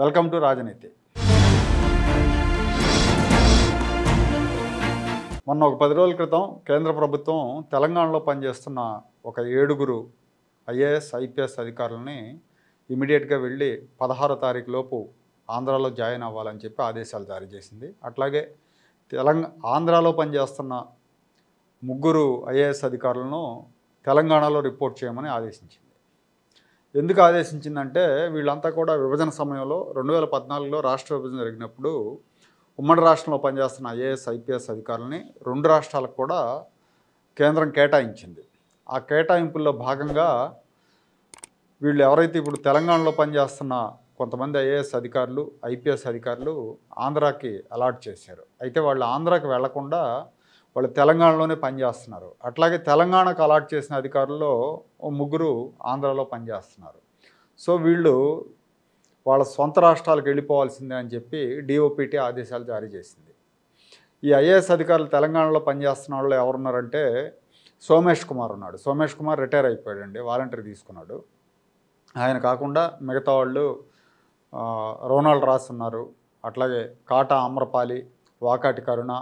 welcome to రాజనీతి మొన్న ఒక పది రోజుల క్రితం కేంద్ర ప్రభుత్వం తెలంగాణలో పనిచేస్తున్న ఒక ఏడుగురు ఐఏఎస్ ఐపీఎస్ అధికారులని ఇమీడియట్గా వెళ్ళి పదహారో తారీఖు లోపు ఆంధ్రాలో జాయిన్ అవ్వాలని చెప్పి ఆదేశాలు జారీ చేసింది అట్లాగే తెలంగా ఆంధ్రాలో పనిచేస్తున్న ముగ్గురు ఐఏఎస్ అధికారులను తెలంగాణలో రిపోర్ట్ చేయమని ఆదేశించింది ఎందుకు ఆదేశించిందంటే వీళ్ళంతా కూడా విభజన సమయంలో రెండు వేల పద్నాలుగులో రాష్ట్ర విభజన జరిగినప్పుడు ఉమ్మడి రాష్ట్రంలో పనిచేస్తున్న ఐఏఎస్ ఐపీఎస్ అధికారులని రెండు రాష్ట్రాలకు కూడా కేంద్రం కేటాయించింది ఆ కేటాయింపుల్లో భాగంగా వీళ్ళు ఎవరైతే ఇప్పుడు తెలంగాణలో పనిచేస్తున్న కొంతమంది ఐఏఎస్ అధికారులు ఐపీఎస్ అధికారులు ఆంధ్రాకి అలాట్ చేశారు అయితే వాళ్ళు ఆంధ్రాకి వెళ్లకుండా వాళ్ళు తెలంగాణలోనే పనిచేస్తున్నారు అట్లాగే తెలంగాణకు అలాట్ చేసిన అధికారుల్లో ముగ్గురు ఆంధ్రాలో పనిచేస్తున్నారు సో వీళ్ళు వాళ్ళ సొంత రాష్ట్రాలకు వెళ్ళిపోవాల్సిందే అని చెప్పి డిఓపిటి ఆదేశాలు జారీ చేసింది ఈ ఐఏఎస్ అధికారులు తెలంగాణలో పనిచేస్తున్న వాళ్ళు ఎవరున్నారంటే సోమేష్ కుమార్ ఉన్నాడు సోమేష్ కుమార్ రిటైర్ అయిపోయాడండి వాలంటీర్ తీసుకున్నాడు ఆయన కాకుండా మిగతా వాళ్ళు రోనాల్డ్ రాస్ ఉన్నారు అట్లాగే కాటా అమ్రపాలి వాకాటి కరుణ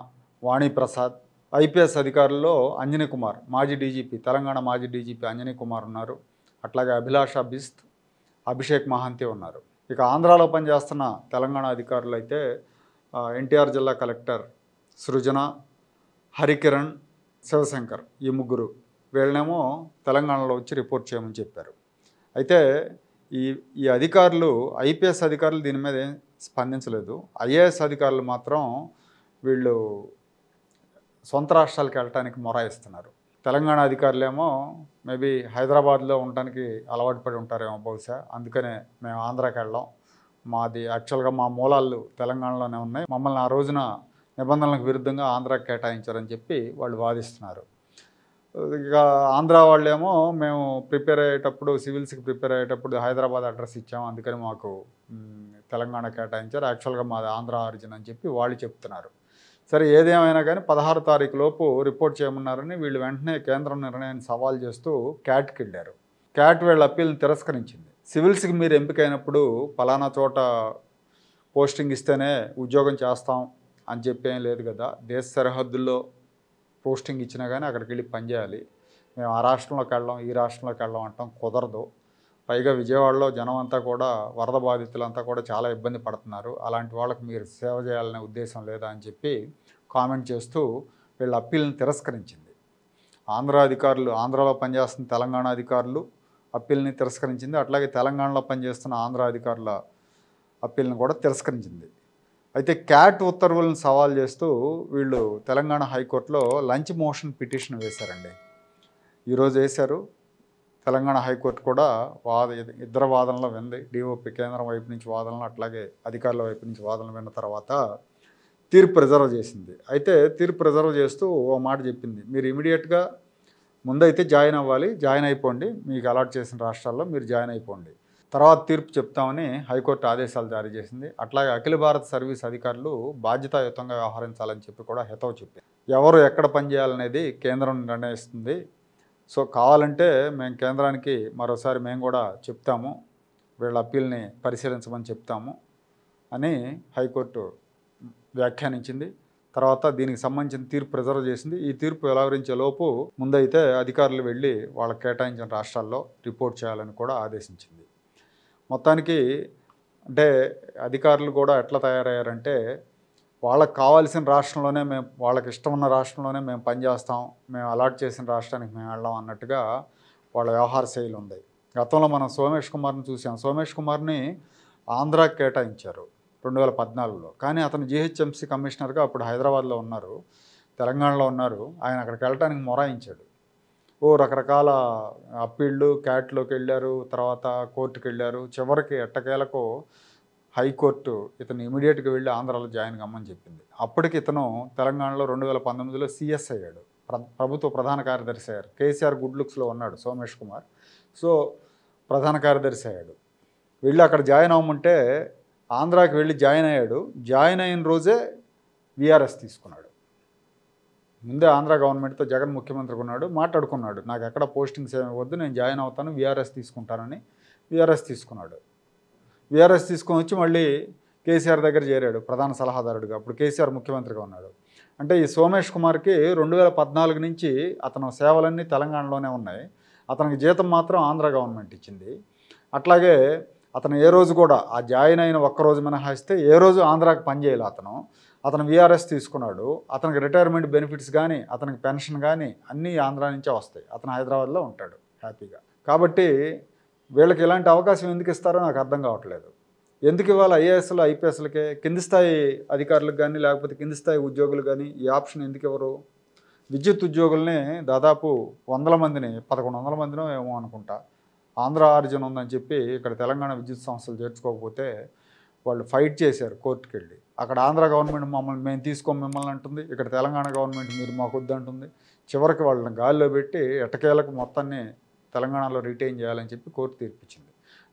వాణిప్రసాద్ ఐపీఎస్ అధికారుల్లో అంజనీ కుమార్ మాజీ డీజీపీ తెలంగాణ మాజీ డీజీపీ అంజనీ కుమార్ ఉన్నారు అట్లాగే అభిలాష బిస్త్ అభిషేక్ మహాంతి ఉన్నారు ఇక ఆంధ్రాలో పనిచేస్తున్న తెలంగాణ అధికారులు అయితే ఎన్టీఆర్ జిల్లా కలెక్టర్ సృజన హరికిరణ్ శివశంకర్ ఈ ముగ్గురు వీళ్ళనేమో తెలంగాణలో వచ్చి రిపోర్ట్ చేయమని చెప్పారు అయితే ఈ ఈ అధికారులు ఐపీఎస్ అధికారులు దీని మీద స్పందించలేదు ఐఏఎస్ అధికారులు మాత్రం వీళ్ళు సొంత రాష్ట్రాలకు వెళ్ళటానికి మొరాయిస్తున్నారు తెలంగాణ అధికారులేమో మేబీ హైదరాబాద్లో ఉండటానికి అలవాటు పడి ఉంటారేమో బహుశా అందుకనే మేము ఆంధ్రాకి వెళ్ళాం మాది యాక్చువల్గా మా మూలాలు తెలంగాణలోనే ఉన్నాయి మమ్మల్ని ఆ రోజున నిబంధనలకు విరుద్ధంగా ఆంధ్రాకి కేటాయించారని చెప్పి వాళ్ళు వాదిస్తున్నారు ఇక ఆంధ్ర వాళ్ళేమో మేము ప్రిపేర్ అయ్యేటప్పుడు సివిల్స్కి ప్రిపేర్ అయ్యేటప్పుడు హైదరాబాద్ అడ్రస్ ఇచ్చాము అందుకని మాకు తెలంగాణ కేటాయించారు యాక్చువల్గా మాది ఆంధ్ర ఆరిజిన్ అని చెప్పి వాళ్ళు చెప్తున్నారు సరే ఏదేమైనా కానీ పదహారు తారీఖు లోపు రిపోర్ట్ చేయమన్నారని వీళ్ళు వెంటనే కేంద్రం నిర్ణయాన్ని సవాల్ చేస్తూ క్యాట్కి వెళ్ళారు క్యాట్ వీళ్ళ అప్పీల్ని తిరస్కరించింది సివిల్స్కి మీరు ఎంపికైనప్పుడు పలానా చోట పోస్టింగ్ ఇస్తేనే ఉద్యోగం చేస్తాం అని చెప్పేం లేదు కదా దేశ సరిహద్దుల్లో పోస్టింగ్ ఇచ్చినా కానీ అక్కడికి వెళ్ళి పనిచేయాలి మేము ఆ రాష్ట్రంలోకి వెళ్ళాం ఈ రాష్ట్రంలోకి వెళ్ళాం అంటాం కుదరదు పైగా విజయవాడలో జనం అంతా కూడా వరద బాధితులంతా కూడా చాలా ఇబ్బంది పడుతున్నారు అలాంటి వాళ్ళకి మీరు సేవ చేయాలనే ఉద్దేశం లేదా అని చెప్పి కామెంట్ చేస్తూ వీళ్ళ అప్పీల్ని తిరస్కరించింది ఆంధ్ర అధికారులు ఆంధ్రలో పనిచేస్తున్న తెలంగాణ అధికారులు అప్పీల్ని తిరస్కరించింది అట్లాగే తెలంగాణలో పనిచేస్తున్న ఆంధ్ర అధికారుల అప్పీల్ని కూడా తిరస్కరించింది అయితే క్యాట్ ఉత్తర్వులను సవాల్ చేస్తూ వీళ్ళు తెలంగాణ హైకోర్టులో లంచ్ మోషన్ పిటిషన్ వేశారండి ఈరోజు వేశారు తెలంగాణ హైకోర్టు కూడా వాద ఇద్దరు వాదనలు వింది డిఓపి కేంద్రం వైపు నుంచి వాదనలు అట్లాగే అధికారుల వైపు నుంచి వాదనలు విన్న తర్వాత తీర్పు రిజర్వ్ చేసింది అయితే తీర్పు రిజర్వ్ చేస్తూ ఓ మాట చెప్పింది మీరు ఇమీడియట్గా ముందైతే జాయిన్ అవ్వాలి జాయిన్ అయిపోండి మీకు అలాట్ చేసిన రాష్ట్రాల్లో మీరు జాయిన్ అయిపోండి తర్వాత తీర్పు చెప్తామని హైకోర్టు ఆదేశాలు జారీ చేసింది అట్లాగే అఖిల భారత సర్వీస్ అధికారులు బాధ్యతాయుతంగా వ్యవహరించాలని చెప్పి కూడా హితవు చెప్పింది ఎవరు ఎక్కడ పనిచేయాలనేది కేంద్రం నిర్ణయిస్తుంది సో కావాలంటే మేము కేంద్రానికి మరోసారి మేము కూడా చెప్తాము వీళ్ళ అప్పీల్ని పరిశీలించమని చెప్తాము అని హైకోర్టు వ్యాఖ్యానించింది తర్వాత దీనికి సంబంధించిన తీర్పు ప్రిజర్వ్ చేసింది ఈ తీర్పు వెలువరించే లోపు ముందైతే అధికారులు వెళ్ళి వాళ్ళ కేటాయించిన రాష్ట్రాల్లో రిపోర్ట్ చేయాలని కూడా ఆదేశించింది మొత్తానికి అంటే అధికారులు కూడా ఎట్లా తయారయ్యారంటే వాళ్ళకి కావాల్సిన రాష్ట్రంలోనే మేము వాళ్ళకి ఇష్టం ఉన్న రాష్ట్రంలోనే మేము పనిచేస్తాం మేము అలాట్ చేసిన రాష్ట్రానికి మేము వెళ్ళాం అన్నట్టుగా వాళ్ళ వ్యవహార శైలి ఉంది గతంలో మనం సోమేష్ కుమార్ని చూసాం సోమేష్ కుమార్ని ఆంధ్రాకి కేటాయించారు రెండు వేల పద్నాలుగులో కానీ అతను జిహెచ్ఎంసీ కమిషనర్గా అప్పుడు హైదరాబాద్లో ఉన్నారు తెలంగాణలో ఉన్నారు ఆయన అక్కడికి వెళ్ళటానికి మొరాయించాడు ఓ రకరకాల అప్పీళ్ళు క్యాట్లోకి వెళ్ళారు తర్వాత కోర్టుకు వెళ్ళారు చివరికి ఎట్టకేలకు హైకోర్టు ఇతను ఇమీడియట్గా వెళ్ళి ఆంధ్రాలో జాయిన్ కమ్మని చెప్పింది అప్పటికి ఇతను తెలంగాణలో రెండు వేల పంతొమ్మిదిలో సీఎస్ అయ్యాడు ప్రభుత్వ ప్రధాన కార్యదర్శి అయ్యారు కేసీఆర్ గుడ్ లుక్స్లో ఉన్నాడు సోమేష్ కుమార్ సో ప్రధాన కార్యదర్శి అయ్యాడు వెళ్ళి అక్కడ జాయిన్ అవ్వమంటే ఆంధ్రాకి వెళ్ళి జాయిన్ అయ్యాడు జాయిన్ అయిన రోజే వీఆర్ఎస్ తీసుకున్నాడు ముందే ఆంధ్ర గవర్నమెంట్తో జగన్ ముఖ్యమంత్రికి ఉన్నాడు మాట్లాడుకున్నాడు నాకు ఎక్కడ పోస్టింగ్స్ ఏమి వద్దు నేను జాయిన్ అవుతాను విఆర్ఎస్ తీసుకుంటానని విఆర్ఎస్ తీసుకున్నాడు విఆర్ఎస్ తీసుకొని వచ్చి మళ్ళీ కేసీఆర్ దగ్గర చేరాడు ప్రధాన సలహాదారుడుగా అప్పుడు కేసీఆర్ ముఖ్యమంత్రిగా ఉన్నాడు అంటే ఈ సోమేష్ కుమార్కి రెండు వేల పద్నాలుగు నుంచి అతను సేవలన్నీ తెలంగాణలోనే ఉన్నాయి అతనికి జీతం మాత్రం ఆంధ్ర గవర్నమెంట్ ఇచ్చింది అట్లాగే అతను ఏ రోజు కూడా ఆ జాయిన్ అయిన ఒక్కరోజు మినహాయిస్తే ఏ రోజు ఆంధ్రాకి పనిచేయాలి అతను అతను వీఆర్ఎస్ తీసుకున్నాడు అతనికి రిటైర్మెంట్ బెనిఫిట్స్ కానీ అతనికి పెన్షన్ కానీ అన్నీ ఆంధ్ర నుంచే వస్తాయి అతను హైదరాబాద్లో ఉంటాడు హ్యాపీగా కాబట్టి వీళ్ళకి ఇలాంటి అవకాశం ఎందుకు ఇస్తారో నాకు అర్థం కావట్లేదు ఎందుకు ఇవాళ ఐఏఎస్లు ఐపీఎస్లకే కింది స్థాయి అధికారులకు కానీ లేకపోతే కింది స్థాయి ఉద్యోగులు కానీ ఈ ఆప్షన్ ఎందుకు ఇవ్వరు విద్యుత్ ఉద్యోగులని దాదాపు వందల మందిని పదకొండు వందల మందినో ఏమో అనుకుంటా ఆంధ్ర ఆర్జన్ ఉందని చెప్పి ఇక్కడ తెలంగాణ విద్యుత్ సంస్థలు చేర్చుకోకపోతే వాళ్ళు ఫైట్ చేశారు కోర్టుకు వెళ్ళి అక్కడ ఆంధ్ర గవర్నమెంట్ మమ్మల్ని మేము తీసుకో మిమ్మల్ని అంటుంది ఇక్కడ తెలంగాణ గవర్నమెంట్ మీరు మాకు వద్దంటుంది చివరికి వాళ్ళని గాలిలో పెట్టి ఎటకేలకు మొత్తాన్ని తెలంగాణలో రిటైన్ చేయాలని చెప్పి కోర్టు తీర్పిచ్చింది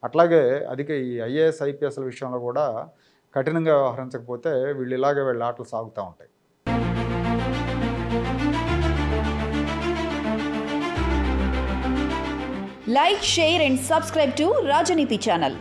అట్లాగే అధిక ఈ ఐఏఎస్ ఐపీఎస్ల విషయంలో కూడా కఠినంగా వ్యవహరించకపోతే వీళ్ళు ఇలాగే వీళ్ళ ఆటలు సాగుతూ ఉంటాయి like share and subscribe to Rajaneeti channel